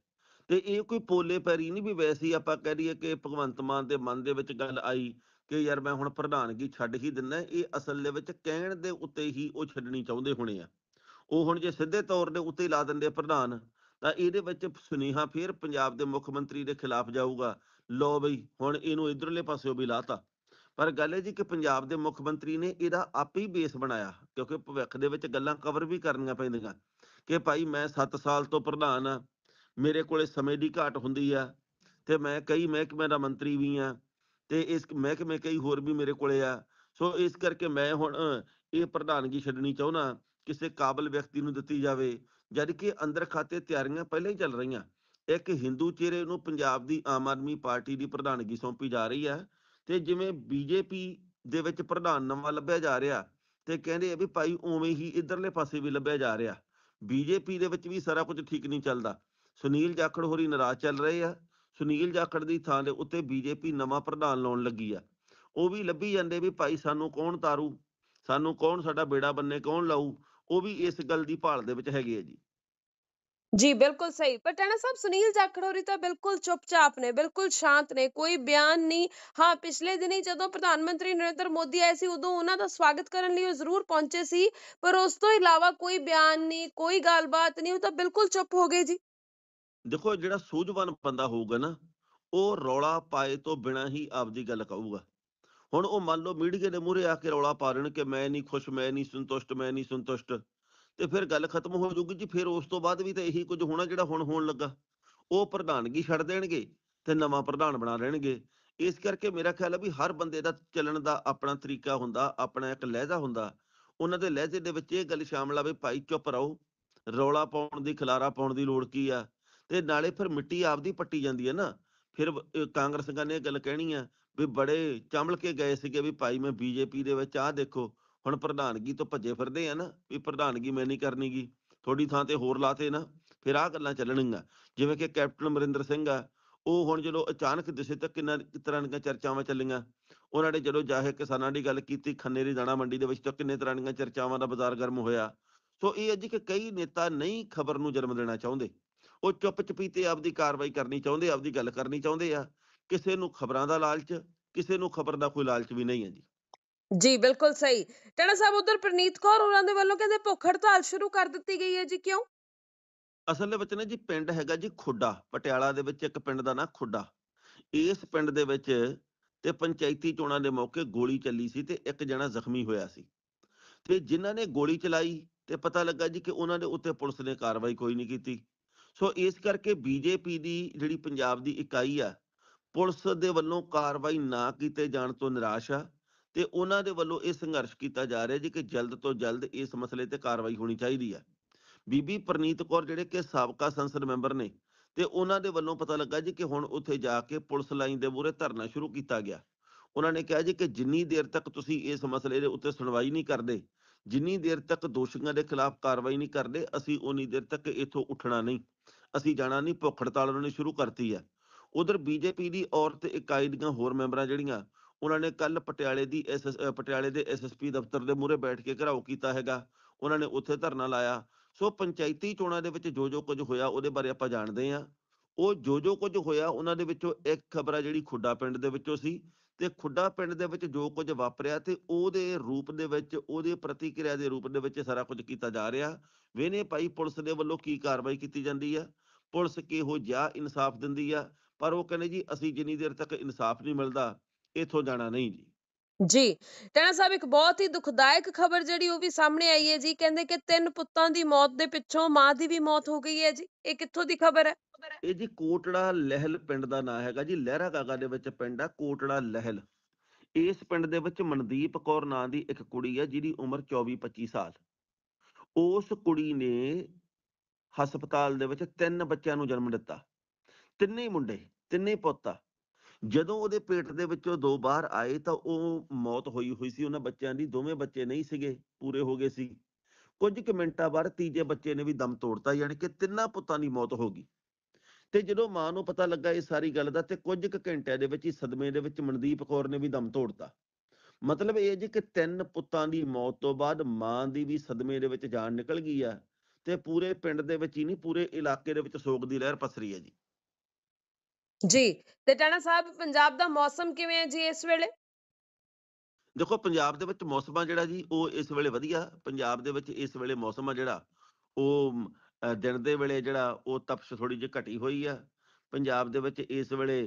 ਤੇ ਇਹ ਕੋਈ ਪੋਲੇ ਪੈਰੀ ਨਹੀਂ ਵੀ ਵੈਸੇ ਹੀ ਆਪਾਂ ਕਹਿ ਦਈਏ ਕਿ ਭਗਵੰਤ ਮਾਨ ਦੇ ਮਨ ਦੇ ਵਿੱਚ ਗੱਲ ਆਈ ਕਿ ਯਾਰ ਮੈਂ ਹੁਣ ਪ੍ਰਧਾਨਗੀ ਛੱਡ ਹੀ ਦਿੰਨਾ ਇਹ ਅਸਲ ਦੇ ਵਿੱਚ ਕਹਿਣ ਦੇ ਉੱਤੇ ਹੀ ਉਹ ਛੱਡਣੀ ਚਾਹੁੰਦੇ ਹੋਣੇ ਆ ਉਹ ਹੁਣ ਜੇ ਸਿੱਧੇ ਤੌਰ ਦੇ ਉੱਤੇ ਲਾ ਦਿੰਦੇ ਪ੍ਰਧਾਨ ਤਾਂ ਇਹਦੇ ਵਿੱਚ ਸੁਨੇਹਾ ਫੇਰ ਪੰਜਾਬ ਦੇ ਮੁੱਖ ਮੰਤਰੀ ਦੇ ਖਿਲਾਫ ਜਾਊਗਾ ਲੋ ਬਈ ਹੁਣ ਇਹਨੂੰ ਇਧਰਲੇ ਪਾਸਿਓਂ ਵੀ ਲਾਤਾ ਪਰ ਗੱਲ ਇਹ ਜੀ ਕਿ ਪੰਜਾਬ ਦੇ ਮੁੱਖ ਮੰਤਰੀ ਨੇ ਇਹਦਾ ਆਪੇ ਹੀ ਬੇਸ ਬਣਾਇਆ ਕਿਉਂਕਿ ਭਵਿੱਖ ਦੇ ਵਿੱਚ ਗੱਲਾਂ ਕਵਰ ਵੀ ਕਰਨੀਆਂ ਪੈਂਦੀਆਂ ਕਿ ਭਾਈ ਮੈਂ 7 ਸਾਲ ਤੋਂ ਪ੍ਰਧਾਨ ਆ ਮੇਰੇ ਕੋਲੇ ਸਮੇਂ ਦੀ ਘਾਟ ਹੁੰਦੀ ਆ ਤੇ ਮੈਂ ਕਈ ਮਹਿਕਮੇ ਦਾ ਮੰਤਰੀ ਵੀ ਆ ਤੇ ਇਸ ਮਹਿਕਮੇ ਕਈ ਹੋਰ ਵੀ ਮੇਰੇ ਕੋਲੇ ਆ ਸੋ ਇਸ ਕਰਕੇ ਮੈਂ ਹੁਣ ਇਹ ਪ੍ਰਧਾਨਗੀ ਛੱਡਣੀ ਚਾਹੁੰਦਾ ਕਿਸੇ ਕਾਬਲ ਵਿਅਕਤੀ ਨੂੰ ਦਿੱਤੀ ਜਾਵੇ ਜਦ ਕਿ ਅੰਦਰ ਖਾਤੇ ਤਿਆਰੀਆਂ ਪਹਿਲਾਂ ਹੀ ਚੱਲ ਰਹੀਆਂ ਇੱਕ ਹਿੰਦੂ ਚਿਹਰੇ ਨੂੰ ਪੰਜਾਬ ਦੀ ਆਮ ਆਦਮੀ ਪਾਰਟੀ ਦੀ ਪ੍ਰਧਾਨਗੀ ਸੌਂਪੀ ਜਾ ਰਹੀ ਹੈ ਤੇ ਜਿਵੇਂ ਬੀਜੇਪੀ ਦੇ ਵਿੱਚ ਪ੍ਰਧਾਨ ਨਵਾਂ ਲੱਭਿਆ ਜਾ ਰਿਹਾ ਤੇ ਕਹਿੰਦੇ ਆ ਵੀ ਭਾਈ ਉਵੇਂ ਹੀ ਇਧਰਲੇ ਪਾਸੇ ਵੀ ਲੱਭਿਆ ਜਾ ਰਿਹਾ ਬੀਜੇਪੀ ਦੇ ਵਿੱਚ ਵੀ ਸਾਰਾ ਕੁਝ ਠੀਕ ਨਹੀਂ ਚੱਲਦਾ ਸੁਨੀਲ ਜਾਖੜ ਹੋਰੀ ਨਾਰਾਜ਼ ਚੱਲ ਰਹੇ ਆ ਸੁਨੀਲ ਜਾਖੜ ਦੀ ਥਾਂ ਦੇ ਉੱਤੇ ਬੀਜੇਪੀ ਨਵਾਂ ਪ੍ਰਧਾਨ ਲਾਉਣ ਲੱਗੀ ਆ ਉਹ ਵੀ ਲੱਭੀ ਜਾਂਦੇ ਵੀ ਭਾਈ ਸਾਨੂੰ ਕੌਣ ਤਾਰੂ ਸਾਨੂੰ ਕੌਣ ਸਾਡਾ ਬੇੜਾ ਬੰਨੇ ਕੌਣ ਲਾਊ ਉਹ ਵੀ ਇਸ ਗੱਲ ਦੀ ਭਾਲ ਦੇ ਵਿੱਚ ਹੈਗੇ ਆ ਜੀ ਬਿਲਕੁਲ ਸਹੀ ਪਰ पटाना ਸਾਹਿਬ ਸੁਨੀਲ ਜਾਖੜੋਰੀ ਤਾਂ ਬਿਲਕੁਲ ਚੁੱਪਚਾਪ ਨੇ ਬਿਲਕੁਲ ਸ਼ਾਂਤ ਨੇ ਕੋਈ ਬਿਆਨ ਨਹੀਂ ਹਾਂ ਪਿਛਲੇ ਦਿਨੀ ਜਦੋਂ ਪ੍ਰਧਾਨ ਮੰਤਰੀ ਨਰਿੰਦਰ ਮੋਦੀ ਆਏ ਸੀ ਉਦੋਂ ਉਹਨਾਂ ਦਾ ਸਵਾਗਤ ਕਰਨ ਲਈ ਉਹ ਜ਼ਰੂਰ ਪਹੁੰਚੇ ਸੀ ਪਰ ਉਸ ਤੋਂ ਇਲਾਵਾ ਕੋਈ ਬਿਆਨ ਨਹੀਂ ਕੋਈ ਗੱਲਬਾਤ ਨਹੀਂ ਉਹ ਤਾਂ ਬਿਲਕੁਲ ਚੁੱਪ ਹੋ ਗਏ ਜੀ ਦੇਖੋ ਜਿਹੜਾ ਸੂਝਵਾਨ ਬੰਦਾ ਹੋਊਗਾ ਨਾ ਉਹ ਰੌਲਾ ਪਾਏ ਤੋਂ ਬਿਨਾ ਹੀ ਆਪਦੀ ਗੱਲ ਕਹੂਗਾ ਹੁਣ ਉਹ ਮੰਨ ਲਓ ਮੀਡੀਆ ਦੇ ਮੂਹਰੇ ਆ ਕੇ ਰੌਲਾ ਪਾ ਰਹੇ ਨੇ ਕਿ ਮੈਂ ਨਹੀਂ ਖੁਸ਼ ਮੈਂ ਨਹੀਂ ਸੰਤੁਸ਼ਟ ਮੈਂ ਨਹੀਂ ਸੰਤੁਸ਼ਟ ਤੇ ਫਿਰ ਗੱਲ ਖਤਮ ਹੋ ਜਾਊਗੀ ਜੀ ਫਿਰ ਉਸ ਤੋਂ ਬਾਅਦ ਵੀ ਤਾਂ ਇਹੀ ਕੁਝ ਹੋਣਾ ਜਿਹੜਾ ਹੁਣ ਹੋਣ ਲੱਗਾ ਉਹ ਪ੍ਰਧਾਨਗੀ ਛੱਡ ਦੇਣਗੇ ਤੇ ਨਵਾਂ ਪ੍ਰਧਾਨ ਬਣਾ ਲੈਣਗੇ ਇਸ ਕਰਕੇ ਮੇਰਾ ਖਿਆਲ ਹੈ ਵੀ ਹਰ ਬੰਦੇ ਦਾ ਚੱਲਣ ਦਾ ਆਪਣਾ ਤਰੀਕਾ ਹੁੰਦਾ ਆਪਣਾ ਇੱਕ ਲਹਿਜਾ ਹੁੰਦਾ ਉਹਨਾਂ ਦੇ ਲਹਿਜੇ ਦੇ ਵਿੱਚ ਇਹ ਗੱਲ ਸ਼ਾਮਲ ਆਵੇ ਭਾਈ ਚੁੱਪ ਰਹੋ ਰੌਲਾ ਪਾਉਣ ਦੀ ਖਲਾਰਾ ਪਾਉਣ ਦੀ ਲੋੜ ਕੀ ਆ ਤੇ ਨਾਲੇ ਫਿਰ ਮਿੱਟੀ ਆਪਦੀ ਪੱਟੀ ਜਾਂਦੀ ਹੈ ਨਾ ਫਿਰ ਕਾਂਗਰਸ ਨੇ ਇਹ ਗੱਲ ਕਹਿਣੀ ਆ ਵੀ ਬੜੇ ਚਮਲ ਕੇ ਗਏ ਸੀਗੇ ਵੀ ਭਾਈ ਮੈਂ ਬੀਜੇਪੀ ਦੇ ਵਿੱਚ ਆ ਦੇਖੋ ਹੁਣ ਪ੍ਰਧਾਨਗੀ ਤੋਂ ਭੱਜੇ ਫਿਰਦੇ ਆ ਨਾ ਵੀ ਪ੍ਰਧਾਨਗੀ ਮੈਂ ਨਹੀਂ ਕਰਨੀਗੀ ਥੋੜੀ ਥਾਂ ਤੇ ਹੋਰ ਲਾਤੇ ਨਾ ਫਿਰ ਆ ਗੱਲਾਂ ਚੱਲਣਗੀਆਂ ਜਿਵੇਂ ਕਿ ਕੈਪਟਨ ਅਮਰਿੰਦਰ ਸਿੰਘ ਆ ਉਹ ਹੁਣ ਜਦੋਂ ਅਚਾਨਕ ਦਿਸੇ ਤਾਂ ਕਿੰਨਾ ਤਰ੍ਹਾਂ ਦੀਆਂ ਚਰਚਾਵਾਂ ਚੱਲੀਆਂ ਉਹਨਾਂ ਨੇ ਜਦੋਂ ਜਾਹੇ ਕਿਸਾਨਾਂ ਦੀ ਗੱਲ ਕੀਤੀ ਖੰਨੇ ਦੀ ਦਾਣਾ ਮੰਡੀ ਦੇ ਵਿੱਚ ਤਾਂ ਕਿੰਨੇ ਤਰ੍ਹਾਂ ਦੀਆਂ ਚਰਚਾਵਾਂ ਦਾ ਬਾਜ਼ਾਰ ਗਰਮ ਹੋਇਆ ਸੋ ਇਹ ਅੱਜ ਕਿ ਕਈ ਨੇਤਾ ਨਹੀਂ ਖਬਰ ਨੂੰ ਜਨਮ ਦੇਣਾ ਚਾਹੁੰਦੇ ਉਹ ਚੁੱਪ ਚਪੀਤੇ ਆਪਦੀ ਕਾਰਵਾਈ ਕਰਨੀ ਚਾਹੁੰਦੇ ਆਪਦੀ ਗੱਲ ਕਰਨੀ ਚਾਹੁੰਦੇ ਆ ਕਿਸੇ ਨੂੰ ਖਬਰਾਂ ਦਾ ਲਾਲਚ ਕਿਸੇ ਨੂੰ ਖਬਰ ਦਾ ਕੋਈ ਲਾਲਚ ਵੀ ਨਹੀਂ ਹੈ ਜੀ ਜੀ ਬਿਲਕੁਲ ਸਹੀ ਟਣਾ ਸਾਹਿਬ ਉਧਰ ਪ੍ਰਨੀਤ ਕੌਰ ਹੋਰਾਂ ਦੇ ਵੱਲੋਂ ਕਹਿੰਦੇ ਭੁੱਖ ਹੜਤਾਲ ਸ਼ੁਰੂ ਕਰ ਦਿੱਤੀ ਗਈ ਹੈ ਜੀ ਕਿਉਂ ਅਸਲ ਦੇ ਵਿੱਚ ਨਾ ਜੀ ਪਿੰਡ ਹੈਗਾ ਜੀ ਖੁੱਡਾ ਪਟਿਆਲਾ ਦੇ ਵਿੱਚ ਇੱਕ ਪਿੰਡ ਦਾ ਨਾਂ ਖੁੱਡਾ ਇਸ ਪਿੰਡ ਦੇ ਵਿੱਚ ਤੇ ਪੰਚਾਇਤੀ ਚੋਣਾਂ ਦੇ ਮੌਕੇ ਗੋਲੀ ਚੱਲੀ ਸੀ ਤੇ ਇੱਕ ਜਣਾ ਜ਼ਖਮੀ ਹੋਇਆ ਸੀ ਤੇ ਜਿਨ੍ਹਾਂ ਨੇ ਗੋਲੀ ਚਲਾਈ ਤੇ ਪਤਾ ਲੱਗਾ ਜੀ ਕਿ ਉਹਨਾਂ ਦੇ ਉੱਤੇ ਪੁਲਿਸ ਨੇ ਕਾਰਵਾਈ ਕੋਈ ਨਹੀਂ ਕੀਤੀ ਸੋ ਇਸ ਕਰਕੇ ਬੀਜੇਪੀ ਦੀ ਜਿਹੜੀ ਪੰਜਾਬ ਦੀ ਇਕਾਈ ਆ ਪੁਲਿਸ ਦੇ ਵੱਲੋਂ ਕਾਰਵਾਈ ਨਾ ਕੀਤੇ ਜਾਣ ਤੋਂ ਨਿਰਾਸ਼ ਆ ਤੇ ਉਹਨਾਂ ਦੇ ਵੱਲੋਂ ਇਹ ਸੰਘਰਸ਼ ਕੀਤਾ ਜਾ ਰਿਹਾ ਜੀ ਕਿ ਜਲਦ ਤੋਂ ਜਲਦ ਇਸ ਮਸਲੇ ਤੇ ਕਾਰਵਾਈ ਹੋਣੀ ਚਾਹੀਦੀ ਹੈ ਬੀਬੀ ਪ੍ਰਨੀਤ ਕੌਰ ਜਿਹੜੇ ਕਿ ਸਾਬਕਾ ਸੰਸਦ ਮੈਂਬਰ ਨੇ ਤੇ ਉਹਨਾਂ ਦੇ ਵੱਲੋਂ ਪਤਾ ਲੱਗਾ ਜੀ ਕਿ ਹੁਣ ਉੱਥੇ ਜਾ ਕੇ ਪੁਲਿਸ ਲਾਈਨ ਦੇ ਮੂਹਰੇ ਧਰਨਾ ਸ਼ੁਰੂ ਕੀਤਾ ਗਿਆ ਉਹਨਾਂ ਨੇ ਕਿਹਾ ਜੀ ਕਿ ਜਿੰਨੀ ਦੇਰ ਤੱਕ ਤੁਸੀਂ ਇਸ ਮਸਲੇ ਦੇ ਉੱਤੇ ਸੁਣਵਾਈ ਨਹੀਂ ਕਰਦੇ ਜਿੰਨੀ ਦੇਰ ਤੱਕ ਦੋਸ਼ੀਆਂ ਦੇ ਖਿਲਾਫ ਕਾਰਵਾਈ ਨਹੀਂ ਕਰਦੇ ਅਸੀਂ ਉਨੀ ਦੇਰ ਤੱਕ ਇੱਥੋਂ ਉੱਠਣਾ ਨਹੀਂ ਅਸੀਂ ਜਾਣਾ ਨਹੀਂ ਭੁੱਖ ਹੜਤਾਲ ਉਹਨਾਂ ਨੇ ਸ਼ੁਰੂ ਕਰਤੀ ਹੈ ਉਧਰ ਬੀਜੇਪੀ ਦੀ ਔਰਤ ਇਕਾਈ ਦੀਆਂ ਹੋਰ ਮੈਂਬਰਾਂ ਜਿਹੜੀਆਂ ਉਹਨਾਂ ਨੇ ਕੱਲ ਪਟਿਆਲੇ ਦੀ ਐਸ ਪਟਿਆਲੇ ਦੇ ਐਸਐਸਪੀ ਦਫ਼ਤਰ ਦੇ ਮੂਹਰੇ ਬੈਠ ਕੇ ਘਰਾਓ ਕੀਤਾ ਹੈਗਾ ਉਹਨਾਂ ਨੇ ਉੱਥੇ ਧਰਨਾ ਲਾਇਆ ਸੋ ਪੰਚਾਇਤੀ ਚੋਣਾਂ ਦੇ ਵਿੱਚ ਜੋ ਜੋ ਕੁਝ ਹੋਇਆ ਉਹਦੇ ਬਾਰੇ ਆਪਾਂ ਜਾਣਦੇ ਆ ਉਹ ਜੋ ਜੋ ਕੁਝ ਹੋਇਆ ਉਹਨਾਂ ਦੇ ਵਿੱਚੋਂ ਇੱਕ ਖਬਰ ਆ ਜਿਹੜੀ ਖੁੱਡਾ ਪਿੰਡ ਦੇ ਵਿੱਚੋਂ ਸੀ ਤੇ ਖੁੱਡਾ ਪਿੰਡ ਦੇ ਵਿੱਚ ਜੋ ਕੁਝ ਵਾਪਰਿਆ ਤੇ ਉਹਦੇ ਰੂਪ ਦੇ ਵਿੱਚ ਉਹਦੇ ਪ੍ਰਤੀਕਿਰਿਆ ਦੇ ਰੂਪ ਦੇ ਵਿੱਚ ਸਾਰਾ ਕੁਝ ਕੀਤਾ ਜਾ ਰਿਹਾ ਵੇਨੇ ਭਾਈ ਪੁਲਿਸ ਦੇ ਵੱਲੋਂ ਕੀ ਕਾਰਵਾਈ ਕੀਤੀ ਜਾਂਦੀ ਆ ਪੁਲਿਸ ਕਿਹੋ ਜਿਹਾ ਇਨਸਾਫ ਦਿੰਦੀ ਆ ਪਰ ਉਹ ਕਹਿੰਦੇ ਜੀ ਅਸੀਂ ਜਿੰਨੀ ਦੇਰ ਤੱਕ ਇਨਸਾਫ ਨਹੀਂ ਮਿਲਦਾ ਇਥੋਂ ਜਾਣਾ ਨਹੀਂ ਜੀ ਜੀ ਟੈਣਾ ਸਾਹਿਬ ਇੱਕ ਬਹੁਤ ਹੀ ਦੁਖਦਾਇਕ ਖਬਰ ਜਿਹੜੀ ਉਹ ਵੀ ਸਾਹਮਣੇ ਆਈ ਹੈ ਜੀ ਕਹਿੰਦੇ ਕਿ ਤਿੰਨ ਪੁੱਤਾਂ ਦੀ ਮੌਤ ਦੇ ਪਿੱਛੋਂ ਮਾਂ ਦੀ ਵੀ ਮੌਤ ਹੋ ਗਈ ਹੈ ਜੀ ਇਹ ਕਿੱਥੋਂ ਦੀ ਖਬਰ ਹੈ ਇਹ ਜੀ ਕੋਟੜਾ ਲਹਿਲ ਪਿੰਡ ਦਾ ਨਾਂ ਹੈਗਾ ਜੀ ਲਹਿਰਾ ਕਾਗਾ ਦੇ ਵਿੱਚ ਪਿੰਡ ਆ ਕੋਟੜਾ ਲਹਿਲ ਇਸ ਪਿੰਡ ਦੇ ਵਿੱਚ ਮਨਦੀਪ ਕੌਰ ਨਾਂ ਦੀ ਇੱਕ ਕੁੜੀ ਹੈ ਜਿਹਦੀ ਉਮਰ 24-25 ਸਾਲ ਉਸ ਕੁੜੀ ਨੇ ਹਸਪਤਾਲ ਦੇ ਵਿੱਚ ਤਿੰਨ ਬੱਚਿਆਂ ਨੂੰ ਜਨਮ ਦਿੱਤਾ ਤਿੰਨੇ ਮੁੰਡੇ ਤਿੰਨੇ ਪੁੱਤ ਆ ਜਦੋਂ ਉਹਦੇ ਪੇਟ ਦੇ ਵਿੱਚੋਂ ਦੋ ਬਾਹਰ ਆਏ ਤਾਂ ਉਹ ਮੌਤ ਹੋਈ ਹੋਈ ਸੀ ਉਹਨਾਂ ਬੱਚਿਆਂ ਦੀ ਦੋਵੇਂ ਬੱਚੇ ਨਹੀਂ ਸੀਗੇ ਪੂਰੇ ਹੋ ਗਏ ਸੀ ਕੁਝ ਕੁ ਮਿੰਟਾਂ ਬਾਅਦ ਤੀਜੇ ਬੱਚੇ ਨੇ ਵੀ ਦਮ ਤੋੜਤਾ ਯਾਨੀ ਕਿ ਤਿੰਨਾਂ ਪੁੱਤਾਂ ਦੀ ਮੌਤ ਹੋ ਗਈ ਤੇ ਜਦੋਂ ਮਾਂ ਨੂੰ ਪਤਾ ਲੱਗਾ ਇਹ ਸਾਰੀ ਗੱਲ ਦਾ ਤੇ ਕੁਝ ਕੁ ਘੰਟਿਆਂ ਦੇ ਵਿੱਚ ਹੀ ਸਦਮੇ ਦੇ ਵਿੱਚ ਮਨਦੀਪ ਕੌਰ ਨੇ ਵੀ ਦਮ ਤੋੜਤਾ ਮਤਲਬ ਇਹ ਜੀ ਕਿ ਤਿੰਨ ਪੁੱਤਾਂ ਦੀ ਮੌਤ ਤੋਂ ਬਾਅਦ ਮਾਂ ਦੀ ਵੀ ਸਦਮੇ ਦੇ ਵਿੱਚ ਜਾਨ ਨਿਕਲ ਗਈ ਆ ਤੇ ਪੂਰੇ ਪਿੰਡ ਦੇ ਵਿੱਚ ਹੀ ਨਹੀਂ ਪੂਰੇ ਇਲਾਕੇ ਦੇ ਵਿੱਚ ਸੋਗ ਦੀ ਲਹਿਰ ਪਸਰੀ ਹੈ ਜੀ ਜੀ ਤੇ ਟਾਣਾ ਸਾਹਿਬ ਪੰਜਾਬ ਦਾ ਮੌਸਮ ਕਿਵੇਂ ਹੈ ਜੀ ਇਸ ਵੇਲੇ ਦੇਖੋ ਪੰਜਾਬ ਦੇ ਵਿੱਚ ਮੌਸਮ ਆ ਜਿਹੜਾ ਜੀ ਉਹ ਇਸ ਵੇਲੇ ਵਧੀਆ ਪੰਜਾਬ ਦੇ ਵਿੱਚ ਇਸ ਵੇਲੇ ਮੌਸਮ ਆ ਜਿਹੜਾ ਉਹ ਦਿਨ ਦੇ ਵੇਲੇ ਜਿਹੜਾ ਉਹ ਤਪਸ਼ ਥੋੜੀ ਜਿਹੀ ਘਟੀ ਹੋਈ ਆ ਪੰਜਾਬ ਦੇ ਵਿੱਚ ਇਸ ਵੇਲੇ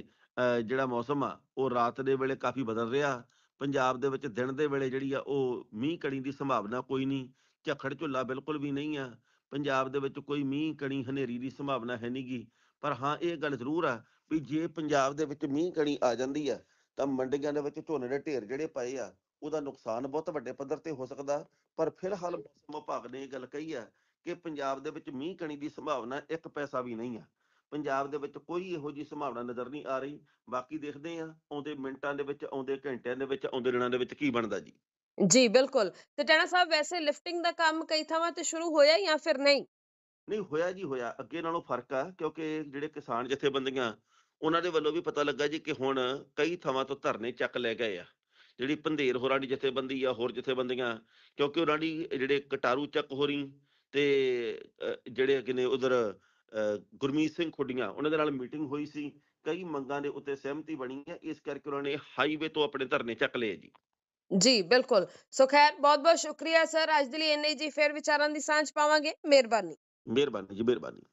ਜਿਹੜਾ ਮੌਸਮ ਆ ਉਹ ਰਾਤ ਦੇ ਵੇਲੇ ਕਾਫੀ ਬਦਲ ਰਿਹਾ ਪੰਜਾਬ ਦੇ ਵਿੱਚ ਦਿਨ ਦੇ ਵੇਲੇ ਜਿਹੜੀ ਆ ਉਹ ਮੀਂਹ ਕਣੀ ਦੀ ਸੰਭਾਵਨਾ ਕੋਈ ਨਹੀਂ ਝੱਖੜ ਝੁੱਲਾ ਬਿਲਕੁਲ ਵੀ ਨਹੀਂ ਆ ਪੰਜਾਬ ਦੇ ਵਿੱਚ ਕੋਈ ਮੀਂਹ ਕਣੀ ਹਨੇਰੀ ਦੀ ਸੰਭਾਵਨਾ ਹੈ ਨਹੀਂਗੀ ਪਰ ਹਾਂ ਇਹ ਗੱਲ ਜ਼ਰੂਰ ਆ ਵੀ ਜੇ ਪੰਜਾਬ ਦੇ ਵਿੱਚ ਮੀਂਹ ਕਣੀ ਆ ਜਾਂਦੀ ਆ ਤਾਂ ਮੰਡੀਆਂ ਦੇ ਵਿੱਚ ਝੋਨੇ ਦੇ ਢੇਰ ਜਿਹੜੇ ਪਏ ਆ ਉਹਦਾ ਨੁਕਸਾਨ ਬਹੁਤ ਵੱਡੇ ਪੱਧਰ ਤੇ ਹੋ ਸਕਦਾ ਪਰ ਫਿਲਹਾਲ ਮੌਸਮ ਵਿਭਾਗ ਨੇ ਇਹ ਗੱਲ ਕਹੀ ਆ ਕਿ ਪੰਜਾਬ ਦੇ ਵਿੱਚ ਮੀਂਹ ਕਣੀ ਦੀ ਸੰਭਾਵਨਾ 1 ਪੈਸਾ ਵੀ ਨਹੀਂ ਆ ਪੰਜਾਬ ਦੇ ਵਿੱਚ ਕੋਈ ਇਹੋ ਜੀ ਸੰਭਾਵਨਾ ਨਜ਼ਰ ਨਹੀਂ ਆ ਰਹੀ ਬਾਕੀ ਦੇਖਦੇ ਆ ਆਉਂਦੇ ਮਿੰਟਾਂ ਦੇ ਵਿੱਚ ਆਉਂਦੇ ਘੰਟਿਆਂ ਦੇ ਵਿੱਚ ਆਉਂਦੇ ਦਿਨਾਂ ਦੇ ਵਿੱਚ ਕੀ ਬਣਦਾ ਜੀ ਜੀ ਬਿਲਕੁਲ ਤੇ ਟੈਣਾ ਸਾਹਿਬ ਵੈਸੇ ਲਿਫਟਿੰਗ ਦਾ ਕੰਮ ਕਈ ਥਾਵਾਂ ਤੇ ਸ਼ੁਰੂ ਹੋਇਆ ਜਾਂ ਫਿਰ ਨਹੀਂ ਨਹੀਂ ਹੋਇਆ ਜੀ ਹੋਇਆ ਅੱਗੇ ਨਾਲੋਂ ਫਰਕ ਆ ਕਿਉਂਕਿ ਜਿਹੜੇ ਕਿਸਾਨ ਜਥੇਬੰਦੀਆਂ ਉਹਨਾਂ ਦੇ ਵੱਲੋਂ ਵੀ ਪਤਾ ਲੱਗਾ ਜੀ ਕਿ ਹੁਣ ਕਈ ਥਾਵਾਂ ਤੋਂ ਧਰਨੇ ਚੱਕ ਲੈ ਗਏ ਆ ਜਿਹੜੀ ਪੰਦੇਰ ਹੋਰਾਂ ਦੀ ਜਥੇਬੰਦੀ ਆ ਹੋਰ ਜਥੇਬੰਦੀਆਂ ਕਿਉਂਕਿ ਉਹਨਾਂ ਦੀ ਜਿਹੜੇ ਕਟਾਰੂ ਚੱਕ ਹੋ ਰਹੀ ਤੇ ਜਿਹੜੇ ਕਿਨੇ ਉਧਰ ਗੁਰਮੀਤ ਸਿੰਘ ਖੁੱਡੀਆਂ ਉਹਨਾਂ ਦੇ ਨਾਲ ਮੀਟਿੰਗ ਹੋਈ ਸੀ ਕਈ ਮੰਗਾਂ ਦੇ ਉੱਤੇ ਸਹਿਮਤੀ ਬਣੀ ਹੈ ਇਸ ਕਰਕੇ ਉਹਨਾਂ ਨੇ ਹਾਈਵੇ ਤੋਂ ਆਪਣੇ ਧਰਨੇ ਚੱਕ ਲਏ ਜੀ ਜੀ ਬਿਲਕੁਲ ਸੋ ਖੈਰ ਬਹੁਤ-ਬਹੁਤ ਸ਼ੁਕਰੀਆ ਸਰ ਅੱਜ ਦੇ ਲਈ ਇੰਨੇ ਜੀ ਫੇਰ ਵਿਚਾਰਾਂ ਦੀ ਸਾਂਝ ਪਾਵਾਂਗੇ ਮਿਹਰਬਾਨੀ ਮਿਹਰਬਾਨੀ ਜੀ ਮਿਹਰਬਾਨੀ